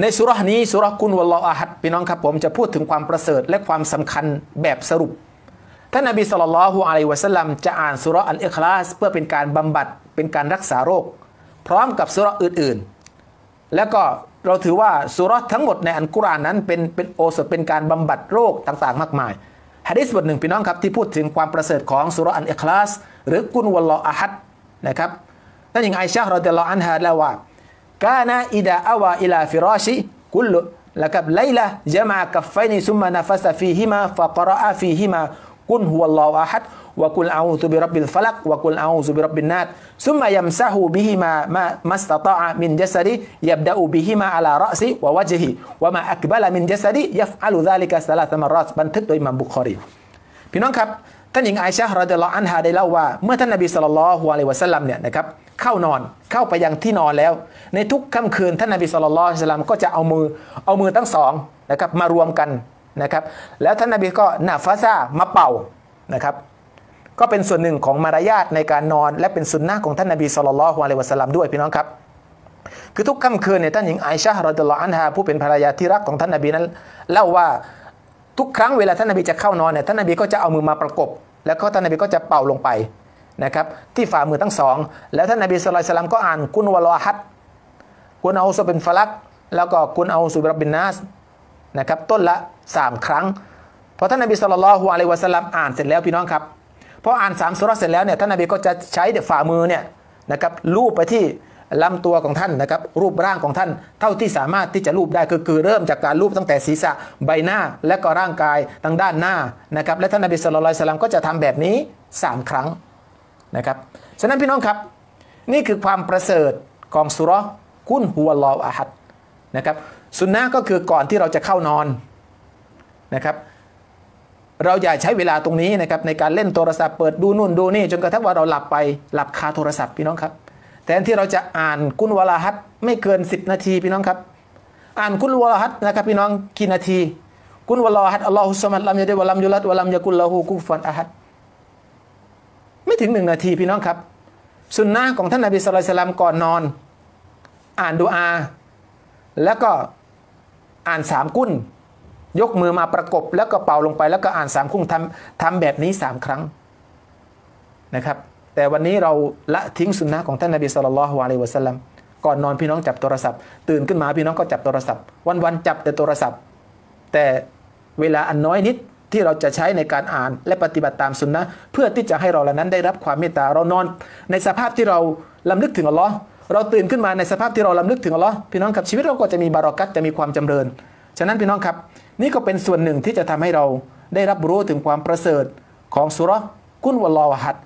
ในสุรษนี้สุรกุลวัลลออาฮัดพี่น้องครับผมจะพูดถึงความประเสริฐและความสำคัญแบบสรุป ท่านนบีสุลต่านลฮุอะลัยวะสัลลัมจะอ่านสุรอันเอคลาสเพื่อเป็นการบำบัดเป็นการรักษาโรค พร้อมกับสุรอื่นๆ แล้วก็เราถือว่าสุรทั้งหมดในอันกุรานนั้นเป็นเป็นโอสถเป็นการบำบัดโรคต่างๆมากมายฮะดิษบทหนึ่งพี่น้องครับที่พูดถึงความประเสริฐของสุรอันเอคลาส หรือกุลวัลลออาฮัดนะครับท่านหญิงไอชาเราเดลออันฮะแล้วว่า كان إذا أوى إلى فراشي كل لكب ليلة جمع كفين ثم نفس فيهما فقرأ فيهما كن هو الله أحد وقل أعوذ برب الفلق وقل أعوذ برب الناس ثم يمسح بهما ما, ما استطاع من جسدي يبدأ بهما على رأسي ووجهي وما أكبل من جسدي يفعل ذلك ثلاث مرات بخاري บันทึกโดยมัมบุคอรีพี่น้องครับท่านหญิงไอชะฮ์รอดิลลออันฮาได้เล่าว่าเมื่อท่านนบีสุลต่านฮุอะลัยวะสัลลัมเนี่ยนะครับเข้านอนเข้าไปยังที่นอนแล้ว ในทุกค่ำคืนท่านนบีสุลต่านละฮ์สัลลัมก็จะเอามือเอามือทั้งสองนะครับมารวมกันนะครับแล้วท่านนบีก็นาฟาซามาเป่านะครับก็เป็นส่วนหนึ่งของมารยาทในการนอนและเป็นสุนนะของท่านนบีสุลต่านฮุอะลัยวะสัลลัมด้วยพี่น้องครับคือทุกค่ำคืนเนี่ยท่านหญิงไอชะฮ์รอดิลลออันฮาผู้เป็นภรรยาที่รักของท่านนบีนั้น เล่าว่าทุกครั้งเวลา ท่านนบีจะเข้านอนเนี่ยท่านนบีก็จะเอามือมาประกบ แล้วก็ท่านนบีก็จะเป่าลงไปนะครับที่ฝ่ามือทั้งสอง แล้วท่านนบีสุลัยสลัมก็อ่านกุนวะลอฮัดกุนเอาสุเป็นฟลัก แล้วก็กุนเอาสุบรบินนัสนะครับต้นละ 3 ครั้งพอท่านนบีสุลล่าฮุอะลัยวะสลัมอ่านเสร็จแล้วพี่น้องครับพออ่านสามสุรเสร็จแล้วเนี่ยท่านนบีก็จะใช้ฝ่ามือเนี่ยนะครับลูบไปที่ลำตัวของท่านนะครับ รูปร่างของท่านเท่าที่สามารถที่จะรูปได้คือคือเริ่มจากการรูปตั้งแต่ศีรษะใบหน้าและก็ร่างกายทางด้านหน้านะครับและท่านนบีสุลต่านก็จะทำแบบนี้ 3 ครั้งนะครับฉะนั้นพี่น้องครับนี่คือความประเสริฐของสุรกุนหัวลออาหัดนะครับสุนนะก็คือก่อนที่เราจะเข้านอนนะครับเราอย่าใช้เวลาตรงนี้นะครับในการเล่นโทรศัพท์เปิดดูนู่นดูนี่จนกระทั่งว่าเราหลับไปหลับคาโทรศัพท์พี่น้องครับแทนที่เราจะอ่านกุลวลาฮัต ไม่เกิน 10 นาที พี่น้องครับ อ่านกุลวลาฮัตนะครับ พี่น้องกี่นาที กุลวลาฮัตอัลลอฮุสมัดลัมยาเดวะลัมยุลัดวะลัมยากุลละหูกุฟันอาฮัตไม่ถึงหนึ่งนาทีพี่น้องครับสุนนะของท่านนบีสุลต่านก่อนนอนอ่านดูอา แล้วก็อ่านสามกุ้น ยกมือมาประกบ แล้วก็เป่าลงไปแล้วก็อ่านสามกุ้งทำทำแบบนี้สามครั้งนะครับแต่วันนี้เราละทิ้งสุนนะของท่านนบีสุลต่านละฮ์วะลวะสัลลัมก่อนนอนพี่น้องจับโทรศัพท์ ตื่นขึ้นมาพี่น้องก็จับโทรศัพท์ วันๆจับแต่โทรศัพท์แต่เวลาอันน้อยนิดที่เราจะใช้ในการอ่านและปฏิบัติตามสุนนะเพื่อที่จะให้เราเหล่านั้นได้รับความเมตตาเรานอนในสภาพที่เราลำลึกถึงอัลลอฮ์เราตื่นขึ้นมาในสภาพที่เราลำลึกถึงอัลลอฮ์พี่น้องครับชีวิตเราก็จะมีบารอกัตจะมีความจำเริญฉะนั้นพี่น้องครับนี่ก็เป็นส่วนหนึ่งที่จะทำให้เราได้รับรู้ถึงความประเสริฐของสุรกุนวลลอฮัด